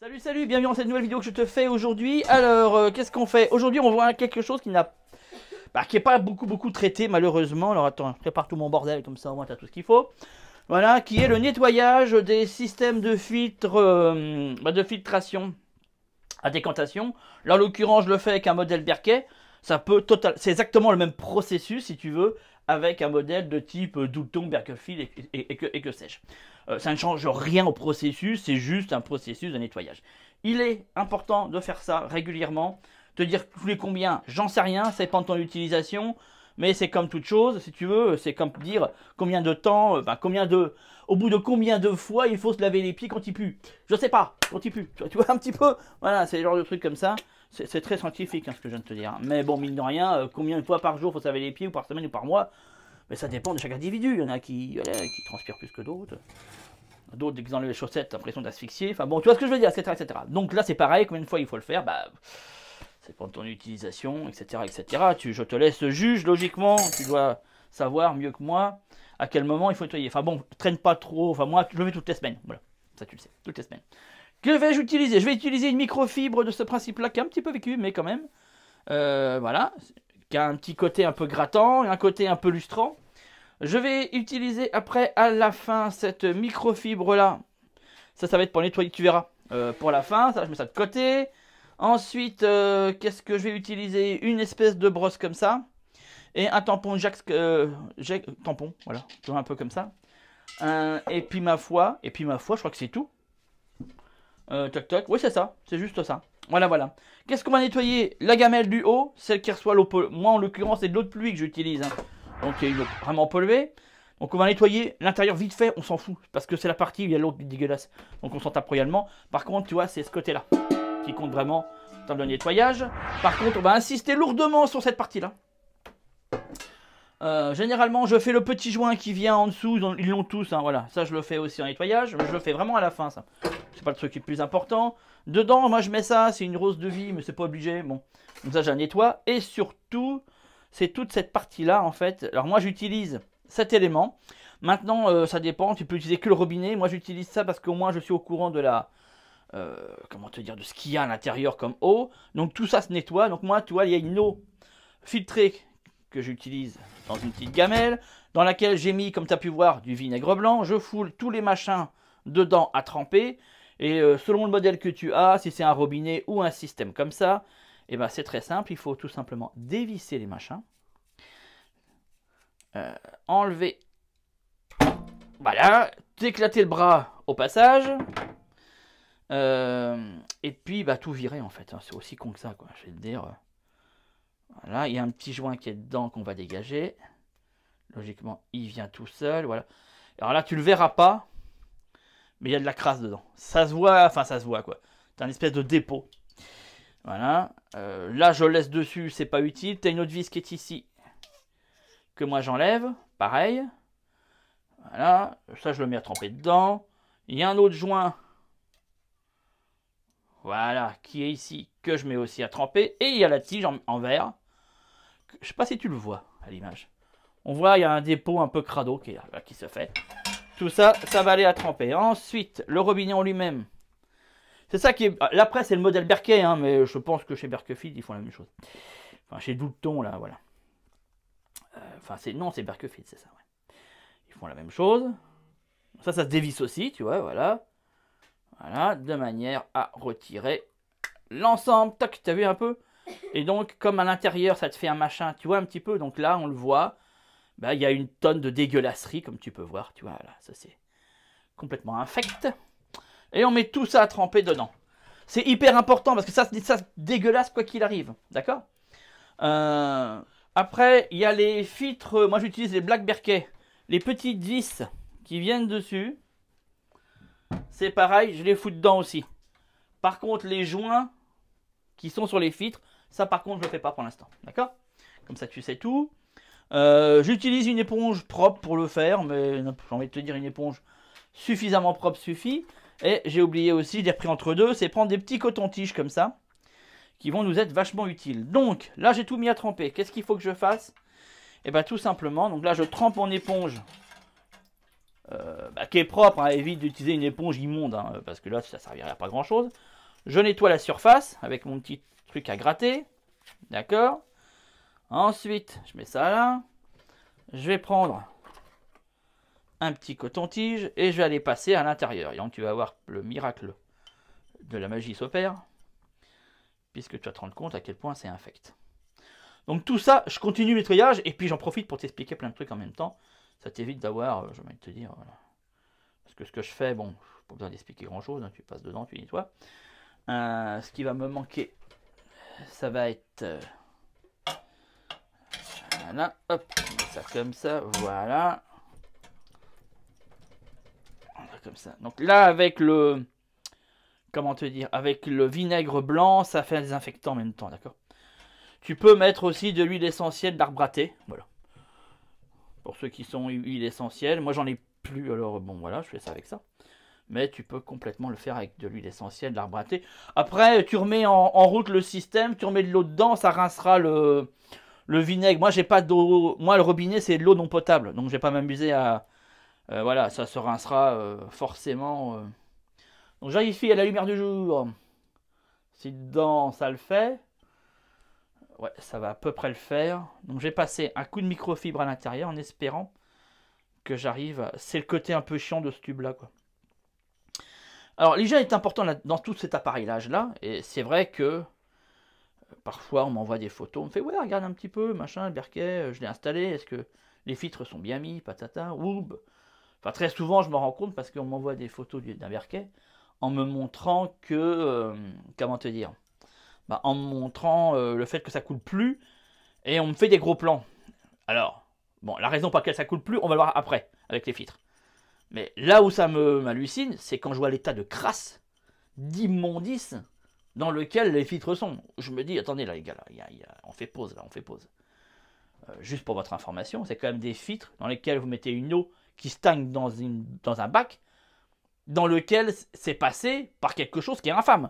Salut, salut, bienvenue dans cette nouvelle vidéo que je te fais aujourd'hui. Alors, euh, qu'est-ce qu'on fait Aujourd'hui, on voit quelque chose qui n'a bah, qui est pas beaucoup beaucoup traité malheureusement. Alors attends, je prépare tout mon bordel comme ça au moins as tout ce qu'il faut. Voilà, qui est le nettoyage des systèmes de filtre euh, bah, de filtration à décantation. Là, en l'occurrence, je le fais avec un modèle Berquet. Ça peut total, c'est exactement le même processus si tu veux, avec un modèle de type euh, Douton, Berkefield et, que, sais euh, ça ne change rien au processus, c'est juste un processus de nettoyage. Il est important de faire ça régulièrement, de dire tous les combien, j'en sais rien, ça dépend de ton utilisation, mais c'est comme toute chose, si tu veux, c'est comme dire combien de temps, euh, ben, combien de, au bout de combien de fois il faut se laver les pieds quand il pue. Je sais pas, quand il pue. Tu vois, un petit peu, voilà, c'est le genre de truc comme ça. C'est très scientifique hein, ce que je viens de te dire. Mais bon, mine de rien, euh, combien de fois par jour faut se laver les pieds, ou par semaine, ou par mois Mais ça dépend de chaque individu. Il y en a qui, qui transpirent plus que d'autres. D'autres, dès qu'ils enlèvent les chaussettes, l'impression d'asphyxier. Enfin bon, tu vois ce que je veux dire, etc. etc. Donc là, c'est pareil, combien de fois il faut le faire Bah c'est pour ton utilisation, etc., etc. je te laisse le juge logiquement, tu dois savoir mieux que moi à quel moment il faut nettoyer. Enfin bon, traîne pas trop, enfin moi je le mets toutes les semaines, voilà, ça tu le sais, toutes les semaines. Que vais-je utiliser Je vais utiliser une microfibre de ce principe-là qui est un petit peu vécu, mais quand même, euh, voilà, qui a un petit côté un peu grattant et un côté un peu lustrant. Je vais utiliser après à la fin cette microfibre là. Ça, ça va être pour nettoyer, tu verras. Euh, pour la fin, ça, je mets ça de côté. Ensuite, euh, qu'est-ce que je vais utiliser Une espèce de brosse comme ça. Et un tampon jacques Euh, tampon, voilà. Un peu comme ça. Euh, et puis ma foi, et puis ma foi, je crois que c'est tout. Tac euh, toc, oui c'est ça, c'est juste ça. Voilà, voilà. Qu'est-ce qu'on va nettoyer La gamelle du haut, celle qui reçoit l'eau Moi, en l'occurrence, c'est de l'eau de pluie que j'utilise. Donc, hein. il est vraiment polluée. Donc on va nettoyer l'intérieur vite fait, on s'en fout, parce que c'est la partie où il y a l'eau dégueulasse. Donc on s'en tape royalement. Par contre, tu vois, c'est ce côté-là compte vraiment en termes de nettoyage. Par contre, on va insister lourdement sur cette partie-là. Euh, généralement, je fais le petit joint qui vient en dessous. Ils l'ont tous, hein, voilà. Ça, je le fais aussi en nettoyage. Je le fais vraiment à la fin, ça. C'est pas le truc le plus important. Dedans, moi, je mets ça. C'est une rose de vie, mais c'est pas obligé. Bon, comme ça, je la nettoie. Et surtout, c'est toute cette partie-là, en fait. Alors, moi, j'utilise cet élément. Maintenant, euh, ça dépend. Tu peux utiliser que le robinet. Moi, j'utilise ça parce qu'au moins, je suis au courant de la euh, comment te dire, de ce qu'il y a à l'intérieur comme eau. Donc tout ça se nettoie. Donc moi, tu vois, il y a une eau filtrée que j'utilise dans une petite gamelle, dans laquelle j'ai mis, comme tu as pu voir, du vinaigre blanc. Je foule tous les machins dedans à tremper. Et euh, selon le modèle que tu as, si c'est un robinet ou un système comme ça, eh ben, c'est très simple. Il faut tout simplement dévisser les machins. Euh, enlever. Voilà. T'éclater le bras au passage. Euh, et puis, bah, tout virer en fait. Hein. C'est aussi con que ça, quoi. Je vais dire. Voilà, il y a un petit joint qui est dedans qu'on va dégager. Logiquement, il vient tout seul. Voilà. Alors là, tu le verras pas, mais il y a de la crasse dedans. Ça se voit, enfin, ça se voit quoi. C'est un espèce de dépôt. Voilà. Euh, là, je laisse dessus, c'est pas utile. T'as une autre vis qui est ici, que moi j'enlève. Pareil. Voilà. Ça, je le mets à tremper dedans. Il y a un autre joint voilà, qui est ici, que je mets aussi à tremper. Et il y a la tige en, verre. Je sais pas si tu le vois à l'image. On voit, il y a un dépôt un peu crado qui, se fait. Tout ça, ça va aller à tremper. Ensuite, le robinet lui-même. C'est ça qui est... Ah, là, après, c'est le modèle Berkey, hein, mais je pense que chez Berkefield, ils font la même chose. Enfin, chez Doulton, là, voilà. Euh, enfin, c'est... Non, c'est Berkefield, c'est ça, Ils font la même chose. Ça, ça se dévisse aussi, tu vois, voilà. Voilà, de manière à retirer l'ensemble. Toc, t'as vu un peu Et donc, comme à l'intérieur, ça te fait un machin, tu vois un petit peu. Donc là, on le voit, bah, il y a une tonne de dégueulasserie, comme tu peux voir. Tu vois, là, ça c'est complètement infect. Et on met tout ça à tremper dedans. C'est hyper important parce que ça, ça se dégueulasse quoi qu'il arrive. D'accord euh, Après, il y a les filtres. Moi, j'utilise les Black Berkey. Les petites vis qui viennent dessus c'est pareil, je les fous dedans aussi. Par contre, les joints qui sont sur les filtres, ça par contre, je ne le fais pas pour l'instant. D'accord Comme ça, tu sais tout. Euh, j'utilise une éponge propre pour le faire, mais j'ai envie de te dire, une éponge suffisamment propre suffit. Et j'ai oublié aussi, j'ai repris entre deux, c'est prendre des petits cotons-tiges comme ça, qui vont nous être vachement utiles. Donc, là, j'ai tout mis à tremper. Qu'est-ce qu'il faut que je fasse Et eh bien, tout simplement, donc là, je trempe en éponge euh, bah, qui est propre, hein, évite d'utiliser une éponge immonde, hein, parce que là ça servirait à pas grand chose. Je nettoie la surface avec mon petit truc à gratter, d'accord Ensuite, je mets ça là, je vais prendre un petit coton-tige et je vais aller passer à l'intérieur. Et donc tu vas voir le miracle de la magie s'opère, puisque tu vas te rendre compte à quel point c'est infect. Donc tout ça, je continue le nettoyage et puis j'en profite pour t'expliquer plein de trucs en même temps ça t'évite d'avoir, euh, je vais te dire, parce que ce que je fais, bon, pas besoin d'expliquer grand chose, hein, tu passes dedans, tu nettoies. Euh, ce qui va me manquer, ça va être. Euh, voilà, hop, ça comme ça, voilà. Comme ça. Donc là, avec le. Comment te dire Avec le vinaigre blanc, ça fait un désinfectant en même temps, d'accord Tu peux mettre aussi de l'huile essentielle d'arbre à thé, voilà pour ceux qui sont huile essentielle. Moi, j'en ai plus, alors bon, voilà, je fais ça avec ça. Mais tu peux complètement le faire avec de l'huile essentielle, de l'arbre à thé. Après, tu remets en, route le système, tu remets de l'eau dedans, ça rincera le, le vinaigre. Moi, j'ai pas d'eau. Moi, le robinet, c'est de l'eau non potable. Donc, je vais pas m'amuser à. Euh, voilà, ça se rincera euh, forcément. Euh. Donc, j'arrive à la lumière du jour. Si dedans, ça le fait ouais, ça va à peu près le faire. Donc j'ai passé un coup de microfibre à l'intérieur en espérant que j'arrive. C'est le côté un peu chiant de ce tube là quoi. Alors l'hygiène est important dans tout cet appareillage là et c'est vrai que euh, parfois on m'envoie des photos, on me fait ouais regarde un petit peu machin le berquet, euh, je l'ai installé, est-ce que les filtres sont bien mis, patata, oub. Bah. Enfin très souvent je me rends compte parce qu'on m'envoie des photos d'un berquet en me montrant que euh, comment te dire bah, en montrant euh, le fait que ça coule plus, et on me fait des gros plans. Alors, bon, la raison pour laquelle ça coule plus, on va le voir après, avec les filtres. Mais là où ça me m'hallucine, c'est quand je vois l'état de crasse, d'immondice, dans lequel les filtres sont. Je me dis, attendez là les gars, y a, on fait pause, là, on fait pause. Euh, juste pour votre information, c'est quand même des filtres dans lesquels vous mettez une eau qui stagne dans, dans un bac, dans lequel c'est passé par quelque chose qui est infâme.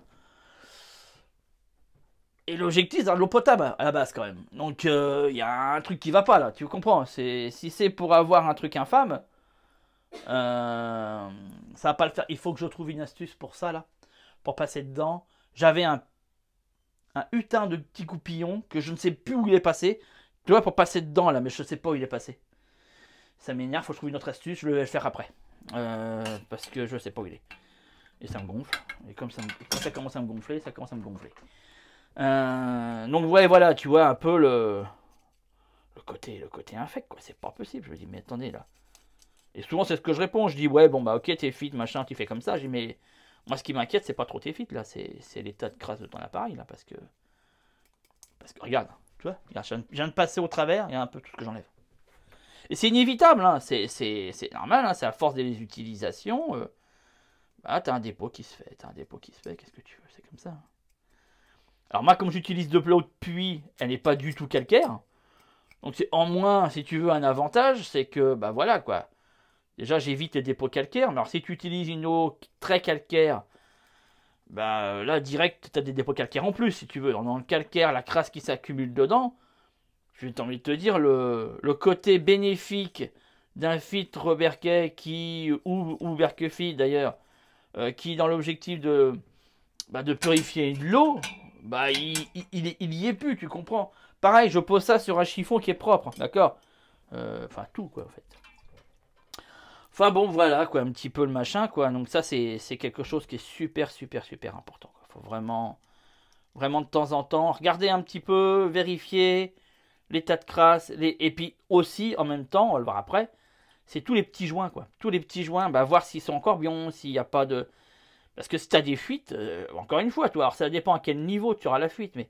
Et l'objectif, c'est de l'eau potable à la base quand même. Donc il euh, y a un truc qui va pas là, tu comprends. Si c'est pour avoir un truc infâme, euh, ça va pas le faire. Il faut que je trouve une astuce pour ça là, pour passer dedans. J'avais un, un hutin de petit coupillon que je ne sais plus où il est passé. Tu vois, pour passer dedans là, mais je ne sais pas où il est passé. Ça m'énerve, faut que je trouve une autre astuce, je vais le faire après. Euh, parce que je sais pas où il est. Et ça me gonfle. Et comme ça, ça commence à me gonfler, ça commence à me gonfler. Euh, donc ouais, voilà, tu vois un peu le, côté le côté infect, quoi. C'est pas possible. Je me dis, mais attendez là. Et souvent c'est ce que je réponds. Je dis ouais, bon bah ok, t'es fit, machin, tu fais comme ça. j'ai mais moi ce qui m'inquiète c'est pas trop tes fit là, c'est l'état de crasse de ton appareil là, parce que parce que regarde, tu vois, je, viens de, passer au travers, il y a un peu tout ce que j'enlève. Et c'est inévitable, hein. c'est normal, hein. c'est à force des utilisations. Euh, bah t'as un dépôt qui se fait, t'as un dépôt qui se fait, qu'est-ce que tu veux, c'est comme ça. Alors moi, comme j'utilise de l'eau puits, elle n'est pas du tout calcaire. Donc c'est en moins, si tu veux, un avantage, c'est que, ben voilà quoi. Déjà, j'évite les dépôts calcaires. Mais alors si tu utilises une eau très calcaire, bah euh, là, direct, tu as des dépôts calcaires en plus, si tu veux. Dans le calcaire, la crasse qui s'accumule dedans, j'ai envie de te dire, le, côté bénéfique d'un filtre Berquet qui, ou, ou d'ailleurs, euh, qui dans l'objectif de, bah, de purifier de l'eau, bah il, il, y est plus, tu comprends. Pareil, je pose ça sur un chiffon qui est propre, d'accord euh, Enfin, tout, quoi, en fait. Enfin, bon, voilà, quoi, un petit peu le machin, quoi. Donc ça, c'est quelque chose qui est super, super, super important, Il Faut vraiment, vraiment de temps en temps, regarder un petit peu, vérifier l'état de crasse, les... et puis aussi, en même temps, on va le voir après, c'est tous les petits joints, quoi. Tous les petits joints, bah, voir s'ils sont encore bons, s'il n'y a pas de parce que si tu des fuites, euh, encore une fois, toi, alors ça dépend à quel niveau tu auras la fuite, mais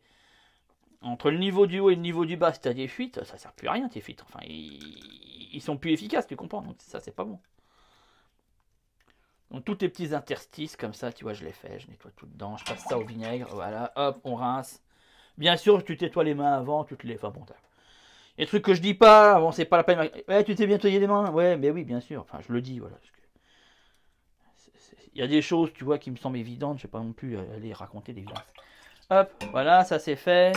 entre le niveau du haut et le niveau du bas, si tu as des fuites, ça sert plus à rien tes fuites. Enfin, ils, sont plus efficaces, tu comprends, donc ça, c'est pas bon. Donc tous tes petits interstices comme ça, tu vois, je les fais, je nettoie tout dedans, je passe ça au vinaigre, voilà, hop, on rince. Bien sûr, tu tais-toi les mains avant, tu te les... Enfin bon, les trucs que je dis pas, bon, c'est pas la peine... Ouais, tu t'es bien nettoyé les mains Ouais, mais oui, bien sûr, enfin, je le dis, voilà. Il y a des choses, tu vois, qui me semblent évidentes. Je ne vais pas non plus euh, les raconter des Hop, voilà, ça c'est fait.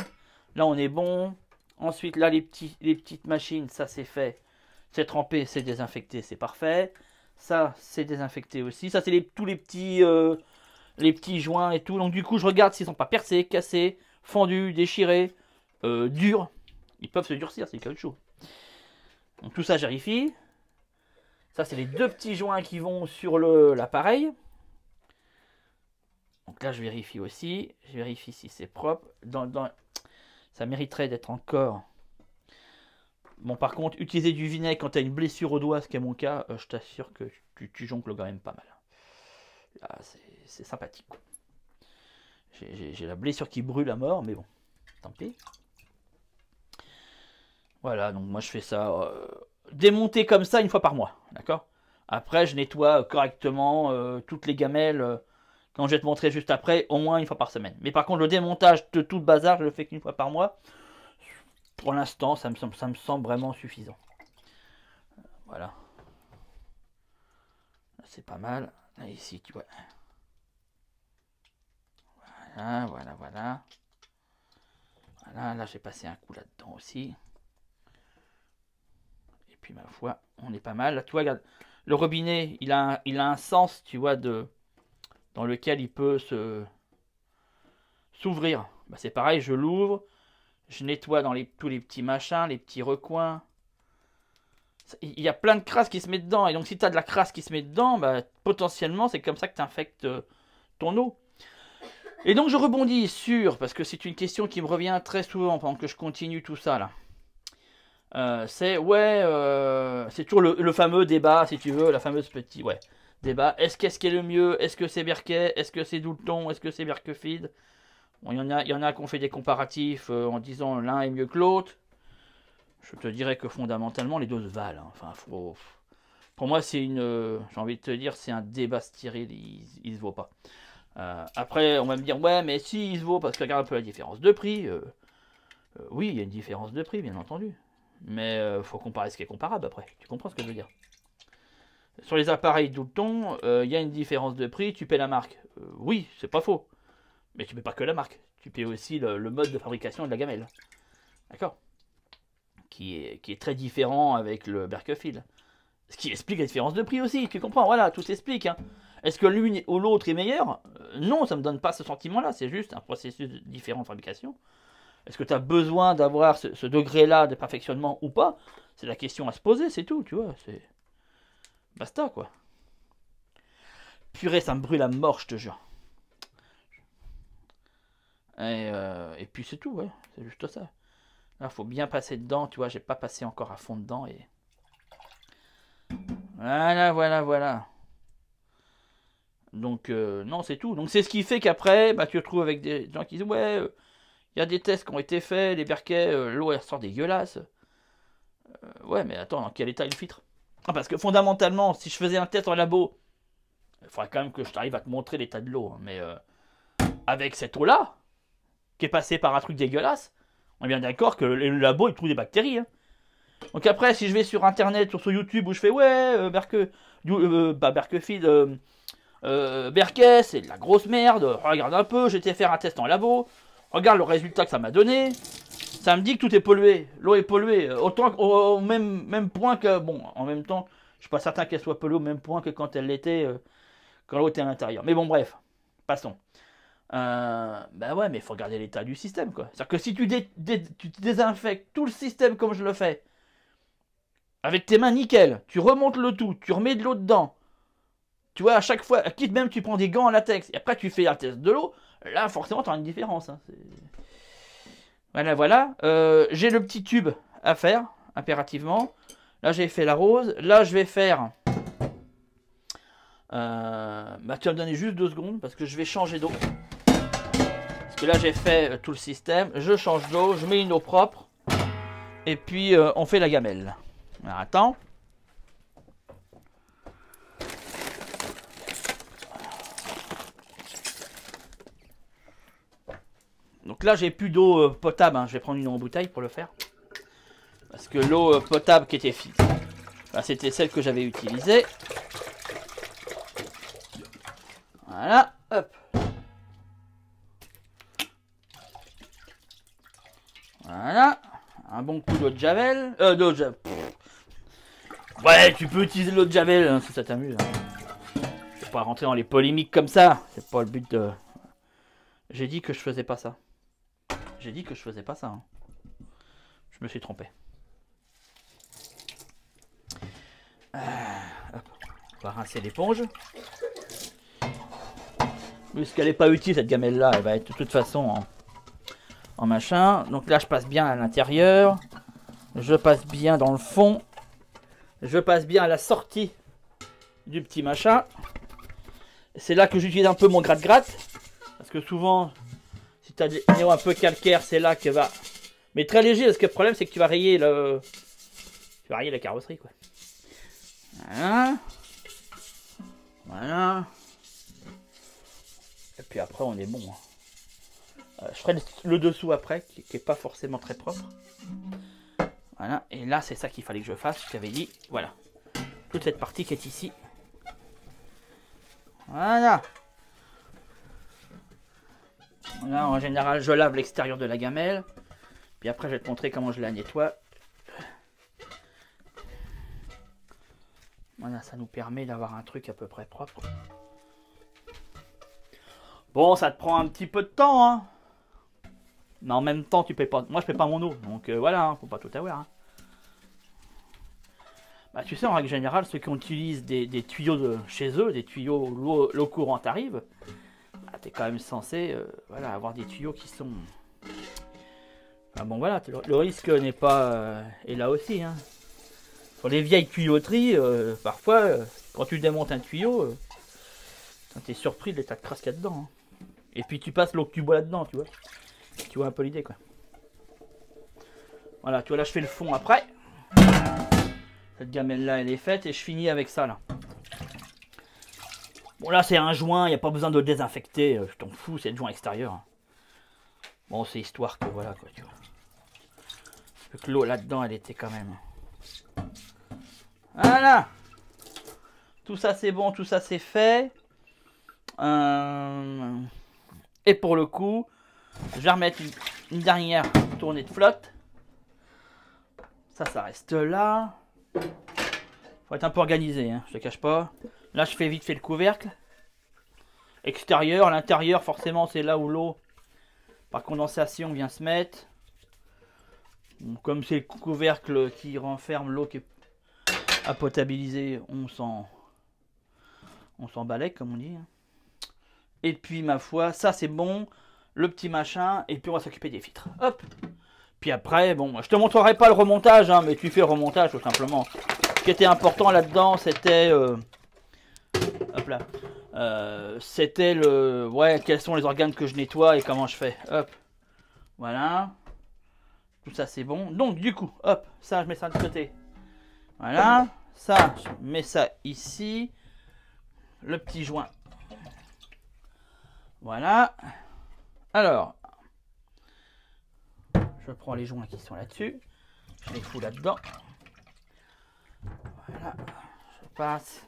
Là, on est bon. Ensuite, là, les, petits, petites machines, ça c'est fait. C'est trempé, c'est désinfecté, c'est parfait. Ça, c'est désinfecté aussi. Ça, c'est tous les petits, euh, les petits joints et tout. Donc, du coup, je regarde s'ils sont pas percés, cassés, fendus, déchirés, euh, durs. Ils peuvent se durcir, c'est quelque chose. Donc, tout ça, j'arrive. Ça, c'est les deux petits joints qui vont sur l'appareil là, je vérifie aussi. Je vérifie si c'est propre. Dans, Ça mériterait d'être encore. Bon, par contre, utiliser du vinaigre quand tu as une blessure au doigt, ce qui est mon cas, euh, je t'assure que tu, tu, joncles quand même pas mal. Là, c'est sympathique. J'ai la blessure qui brûle à mort, mais bon, tant pis. Voilà, donc moi je fais ça euh, démonter comme ça une fois par mois, d'accord Après, je nettoie correctement euh, toutes les gamelles quand je vais te montrer juste après, au moins une fois par semaine. Mais par contre, le démontage de tout le bazar, je le fais qu'une fois par mois. Pour l'instant, ça me, semble, ça me semble vraiment suffisant. Voilà. C'est pas mal. Là, ici, tu vois. Voilà, voilà, voilà. Voilà, là j'ai passé un coup là-dedans aussi. Et puis ma foi, on est pas mal. Là, tu vois, regarde, le robinet, il a, il a un sens, tu vois, de, dans lequel il peut se s'ouvrir. Bah, c'est pareil, je l'ouvre, je nettoie dans tous les petits machins, les petits recoins. Il y a plein de crasse qui se met dedans. Et donc, si tu as de la crasse qui se met dedans, bah, potentiellement, c'est comme ça que tu infectes euh, ton eau. Et donc, je rebondis sur, parce que c'est une question qui me revient très souvent pendant que je continue tout ça là. Euh, c'est ouais, euh, c'est toujours le, fameux débat, si tu veux, la fameuse petite. Ouais. Débat, est-ce qu'est-ce qui est le mieux Est-ce que c'est berquet Est-ce que c'est Doulton Est-ce que c'est Berkefield il y en a, il y en a qui ont fait des comparatifs euh, en disant l'un est mieux que l'autre. Je te dirais que fondamentalement, les deux valent. Hein. Enfin, Pour moi, c'est une. Euh, j'ai envie de te dire, c'est un débat stérile, il, se vaut pas. Euh, après, on va me dire, ouais, mais si, il se vaut, parce que regarde un peu la différence de prix. oui, il y a une différence de prix, bien entendu. Mais faut comparer ce qui est comparable après. Tu comprends ce que je veux dire sur les appareils Doulton, euh, il y a une différence de prix, tu paies la marque. Euh, oui, c'est pas faux. Mais tu paies pas que la marque, tu payes aussi le, mode de fabrication de la gamelle. D'accord qui est, très différent avec le Berkefield. Ce qui explique la différence de prix aussi, tu comprends Voilà, tout s'explique. Hein. Est-ce que l'une ou l'autre est meilleure euh, Non, ça ne me donne pas ce sentiment-là, c'est juste un processus différent de fabrication. Est-ce que tu as besoin d'avoir ce, degré-là de perfectionnement ou pas C'est la question à se poser, c'est tout, tu vois. Basta, quoi. Purée, ça me brûle à mort, je te jure. Et, euh, puis c'est tout, ouais. C'est juste ça. Là, ah, faut bien passer dedans, tu vois. J'ai pas passé encore à fond dedans et. Voilà, voilà, voilà. Donc, euh, non, c'est tout. Donc, c'est ce qui fait qu'après, bah, tu te avec des gens qui disent Ouais, euh, il y a des tests qui ont été faits, les berquets, l'eau, elle sort dégueulasse. ouais, mais attends, dans quel état il filtre ah, parce que fondamentalement, si je faisais un test en labo, il faudrait quand même que je t'arrive à te montrer l'état de l'eau. Hein, mais euh, avec cette eau-là, qui est passée par un truc dégueulasse, on est bien d'accord que le, labo, il trouve des bactéries. Hein. Donc après, si je vais sur Internet, sur, sur YouTube, où je fais, ouais, euh, Berke, euh, bah, Berkefield, Berke, c'est de la grosse merde, regarde un peu, j'étais faire un test en labo, regarde le résultat que ça m'a donné, ça me dit que tout est pollué. L'eau est polluée. Autant au, même, même, point que. Bon, en même temps, je ne suis pas certain qu'elle soit polluée au même point que quand elle l'était, euh, quand l'eau était à l'intérieur. Mais bon, bref, passons. Euh, ben ouais, mais il faut regarder l'état du système, quoi. C'est-à-dire que si tu, désinfectes tout le système comme je le fais, avec tes mains nickel, tu remontes le tout, tu remets de l'eau dedans. Tu vois, à chaque fois, quitte même tu prends des gants en latex, et après tu fais un test de l'eau, là forcément tu as une différence. Hein. Voilà, voilà. Euh, j'ai le petit tube à faire, impérativement. Là, j'ai fait la rose. Là, je vais faire... Euh... bah, tu me donner juste deux secondes, parce que je vais changer d'eau. Parce que là, j'ai fait euh, tout le système. Je change d'eau, je mets une eau propre. Et puis, euh, on fait la gamelle. attends. Donc là, j'ai plus d'eau euh, potable. Hein. Je vais prendre une bouteille pour le faire. Parce que l'eau euh, potable qui était fixe, c'était celle que j'avais utilisée. Voilà, hop. Voilà. Un bon coup d'eau de javel. Euh, d'eau de javel. Ouais, tu peux utiliser l'eau de javel hein, si ça t'amuse. Hein. Je vais pas rentrer dans les polémiques comme ça. C'est pas le but de... J'ai dit que je faisais pas ça. J'ai dit que je faisais pas ça. Hein. Je me suis trompé. Euh, On va rincer l'éponge. Puisqu'elle n'est pas utile cette gamelle là, elle va être de toute façon en, en machin. Donc là je passe bien à l'intérieur. Je passe bien dans le fond. Je passe bien à la sortie du petit machin. C'est là que j'utilise un peu mon gratte-gratte. Parce que souvent, si tu as des néons un peu calcaire, c'est là que va. Mais très léger, parce que le problème, c'est que tu vas rayer le. Tu vas rayer la carrosserie, quoi. Voilà. Voilà. Et puis après, on est bon. Hein. Euh, je ferai le dessous après, qui n'est pas forcément très propre. Voilà. Et là, c'est ça qu'il fallait que je fasse. Je t'avais dit. Voilà. Toute cette partie qui est ici. Voilà en général, je lave l'extérieur de la gamelle. Puis après, je vais te montrer comment je la nettoie. Voilà, ça nous permet d'avoir un truc à peu près propre. Bon, ça te prend un petit peu de temps, hein. Mais en même temps, tu payes pas. Moi, je paie pas mon eau, donc euh, voilà, hein, faut pas tout avoir. Hein. Bah, tu sais, en règle générale, ceux qui utilisent des, tuyaux de chez eux, des tuyaux l'eau courante arrive, ah, t'es quand même censé euh, voilà, avoir des tuyaux qui sont... Ah bon voilà, le, risque n'est pas... et euh, est là aussi. Hein. Sur les vieilles tuyauteries, euh, parfois, quand tu démontes un tuyau, t'es surpris de l'état de crasse qu'il y a dedans. Hein. Et puis tu passes l'eau que tu bois là-dedans, tu vois. Tu vois un peu l'idée quoi. Voilà, tu vois là je fais le fond après. Cette gamelle là elle est faite et je finis avec ça là. Bon, là, c'est un joint, il n'y a pas besoin de désinfecter. Euh, je t'en fous, c'est le joint extérieur. Bon, c'est histoire que voilà, quoi, tu vois. l'eau là-dedans, elle était quand même. Voilà Tout ça, c'est bon, tout ça, c'est fait. Euh, et pour le coup, je vais remettre une, dernière tournée de flotte. Ça, ça reste là. Faut être un peu organisé, hein, je te cache pas. Là, je fais vite fait le couvercle. Extérieur, l'intérieur, forcément, c'est là où l'eau par condensation vient se mettre. comme c'est le couvercle qui renferme l'eau qui est à potabiliser, on s'en on s'en comme on dit. Hein. Et puis, ma foi, ça c'est bon. Le petit machin, et puis on va s'occuper des filtres. Hop Puis après, bon, je te montrerai pas le remontage, hein, mais tu fais le remontage tout simplement. Ce qui était important là-dedans, c'était... Euh, Hop là. Euh, c'était le... Ouais, quels sont les organes que je nettoie et comment je fais. Hop. Voilà. Tout ça, c'est bon. Donc, du coup, hop. Ça, je mets ça de côté. Voilà. Ça, je mets ça ici. Le petit joint. Voilà. Alors, je prends les joints qui sont là-dessus. Je les fous là-dedans. Voilà. Je passe.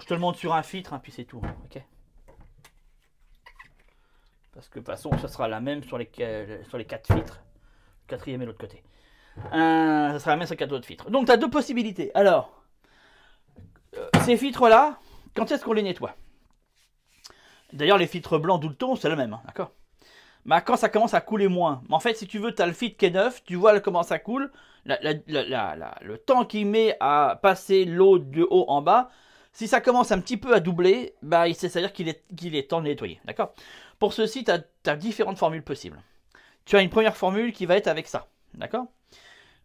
je te le montre sur un filtre, hein, puis c'est tout. Hein, ok. Parce que de toute façon, ça sera la même sur les, quatre filtres. Le quatrième et l'autre côté. Euh, ça sera la même sur les quatre autres filtres. Donc, tu as deux possibilités. Alors, euh, ces filtres-là, quand est-ce qu'on les nettoie D'ailleurs, les filtres blancs d'où le c'est le même. Hein, d'accord mais bah, quand ça commence à couler moins. en fait, si tu veux, tu as le filtre qui est neuf, tu vois comment ça coule, le temps qu'il met à passer l'eau de haut en bas, si ça commence un petit peu à doubler, bah, c'est-à-dire qu'il est, qu'il est temps de nettoyer. D'accord Pour ceci, tu as, différentes formules possibles. Tu as une première formule qui va être avec ça. D'accord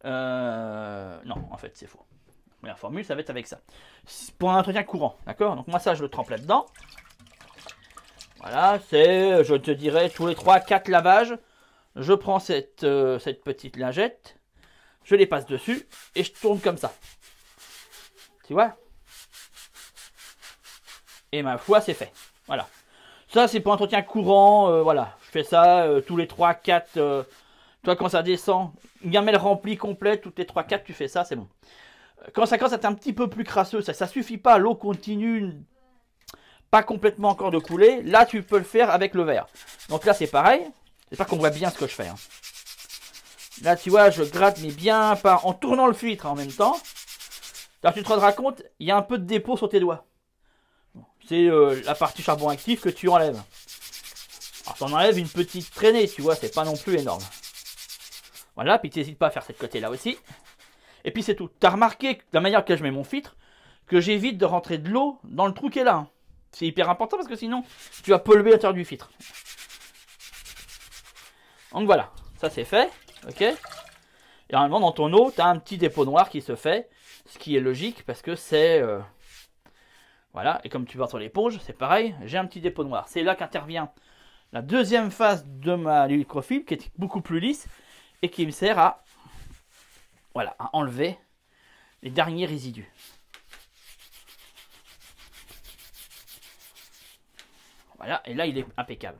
euh, Non, en fait, c'est faux. La première formule, ça va être avec ça. Pour un entretien courant. D'accord Donc, moi, ça, je le trempe là-dedans. Voilà, c'est, je te dirais, tous les 3-4 lavages. Je prends cette, euh, cette petite lingette, je les passe dessus et je tourne comme ça. Tu vois et ma foi, c'est fait. Voilà. Ça, c'est pour entretien courant. Euh, voilà. Je fais ça euh, tous les 3, 4. Euh, toi, quand ça descend, gamelle remplie complète, toutes les 3, 4, tu fais ça, c'est bon. Quand ça commence à être un petit peu plus crasseux, ça, suffit pas. L'eau continue, pas complètement encore de couler. Là, tu peux le faire avec le verre. Donc là, c'est pareil. J'espère qu'on voit bien ce que je fais. Hein. Là, tu vois, je gratte, mais bien par... en tournant le filtre en même temps. Alors, tu te rendras compte, il y a un peu de dépôt sur tes doigts c'est euh, la partie charbon actif que tu enlèves. Alors t'en enlèves une petite traînée, tu vois, c'est pas non plus énorme. Voilà, puis n'hésites pas à faire cette côté-là aussi. Et puis c'est tout. Tu as remarqué la manière que je mets mon filtre, que j'évite de rentrer de l'eau dans le trou qui est là. Hein. C'est hyper important parce que sinon, tu vas polluer terre du filtre. Donc voilà, ça c'est fait, ok Et normalement dans ton eau, tu as un petit dépôt noir qui se fait, ce qui est logique parce que c'est... Euh, voilà, et comme tu vois sur l'éponge, c'est pareil, j'ai un petit dépôt noir. C'est là qu'intervient la deuxième phase de ma microfibre qui est beaucoup plus lisse et qui me sert à, voilà, à enlever les derniers résidus. Voilà, et là il est impeccable.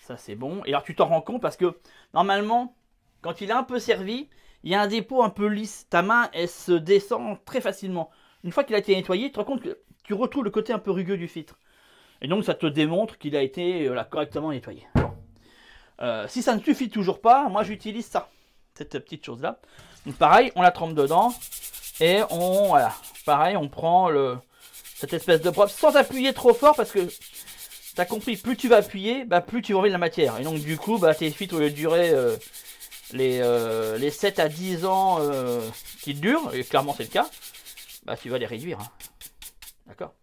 Ça c'est bon. Et alors tu t'en rends compte parce que normalement, quand il est un peu servi, il y a un dépôt un peu lisse. Ta main, elle se descend très facilement. Une fois qu'il a été nettoyé, tu te rends compte que tu retrouves le côté un peu rugueux du filtre. Et donc ça te démontre qu'il a été euh, correctement nettoyé. Euh, si ça ne suffit toujours pas, moi j'utilise ça, cette petite chose là. Donc pareil, on la trempe dedans et on voilà, pareil, on prend cette espèce de propre sans appuyer trop fort parce que t'as compris, plus tu vas appuyer, bah plus tu vas enlever de la matière. Et donc du coup, bah tes filtres au lieu de durer euh, les, 7 à 10 ans qu'ils durent, et clairement c'est le cas, bah tu vas les réduire. Hein. D'accord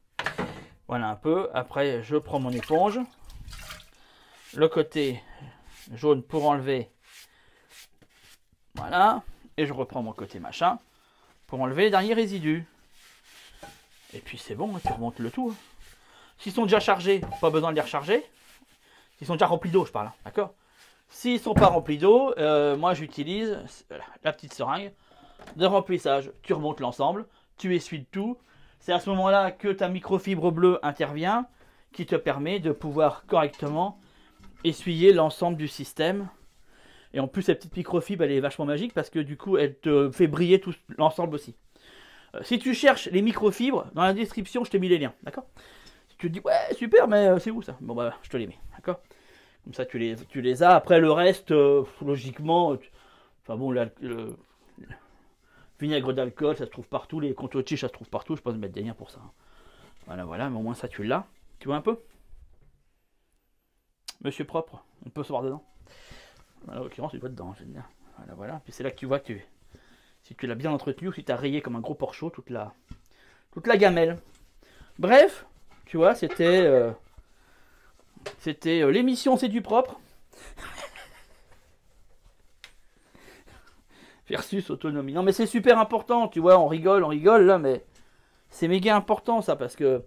Voilà un peu. Après, je prends mon éponge. Le côté jaune pour enlever. Voilà. Et je reprends mon côté machin pour enlever les derniers résidus. Et puis c'est bon, hein, tu remontes le tout. Hein. S'ils sont déjà chargés, pas besoin de les recharger. S'ils sont déjà remplis d'eau, je parle. Hein, d'accord S'ils sont pas remplis d'eau, euh, moi j'utilise euh, la petite seringue de remplissage. Tu remontes l'ensemble, tu essuies tout, c'est à ce moment-là que ta microfibre bleue intervient, qui te permet de pouvoir correctement essuyer l'ensemble du système. Et en plus, cette petite microfibre, elle est vachement magique parce que du coup, elle te fait briller tout l'ensemble aussi. Euh, si tu cherches les microfibres, dans la description, je t'ai mis les liens, d'accord Si tu te dis, ouais, super, mais euh, c'est où ça Bon, bah, je te les mets, d'accord Comme ça, tu les, tu les as. Après, le reste, euh, logiquement, enfin bon, le, Vinaigre d'alcool, ça se trouve partout. Les chiches ça se trouve partout. Je pense mettre des liens pour ça. Hein. Voilà, voilà, mais au moins ça, tu l'as. Tu vois un peu Monsieur propre, on peut se voir dedans. en l'occurrence, il voit dedans, Voilà, voilà. Puis c'est là que tu vois que tu, si tu l'as bien entretenu ou si tu as rayé comme un gros porcho toute la, toute la gamelle. Bref, tu vois, c'était. Euh, c'était euh, l'émission C'est du propre. versus autonomie. Non, mais c'est super important, tu vois, on rigole, on rigole là, mais c'est méga important ça, parce que,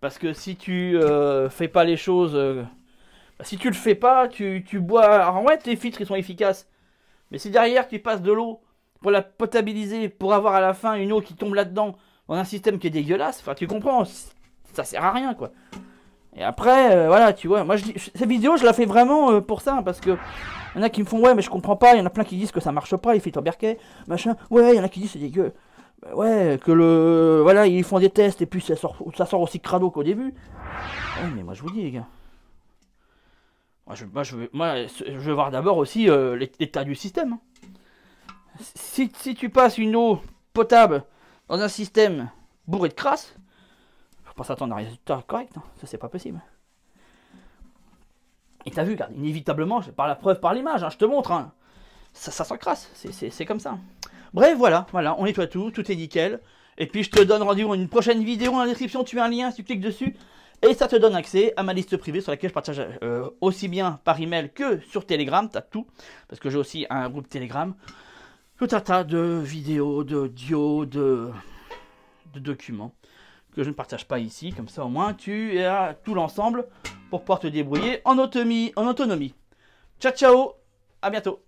parce que si tu euh, fais pas les choses, euh, bah, si tu le fais pas, tu, tu bois. Alors, ouais, les filtres ils sont efficaces, mais si derrière tu passes de l'eau pour la potabiliser, pour avoir à la fin une eau qui tombe là-dedans, dans un système qui est dégueulasse, enfin, tu comprends, ça sert à rien quoi. Et après, euh, voilà, tu vois, moi, je, cette vidéo, je la fais vraiment euh, pour ça, parce que y en a qui me font, ouais, mais je comprends pas, il y en a plein qui disent que ça marche pas, il fait filtres berquet, machin, ouais, il y en a qui disent c'est dégueu. Bah ouais, que le. Voilà, ils font des tests, et puis ça sort, ça sort aussi crado qu'au début. Ouais, mais moi, je vous dis, les gars. Moi, je, veux voir d'abord aussi euh, l'état du système. Hein. si tu passes une eau potable dans un système bourré de crasse, pas s'attendre à un résultat correct. Hein. Ça, c'est pas possible. Et t'as vu, inévitablement, par la preuve, par l'image, hein, je te montre. Hein. Ça, s'encrasse, c'est comme ça. Bref, voilà, voilà, on nettoie tout, tout est nickel. Et puis je te donne rendez-vous une prochaine vidéo. en description, tu as un lien tu cliques dessus. Et ça te donne accès à ma liste privée sur laquelle je partage euh, aussi bien par email que sur Telegram. T'as tout, parce que j'ai aussi un groupe Telegram. Tout un tas de vidéos, de dios, de documents que je ne partage pas ici. Comme ça, au moins, tu as tout l'ensemble pour pouvoir te débrouiller en autonomie. En autonomie. Ciao, ciao, à bientôt.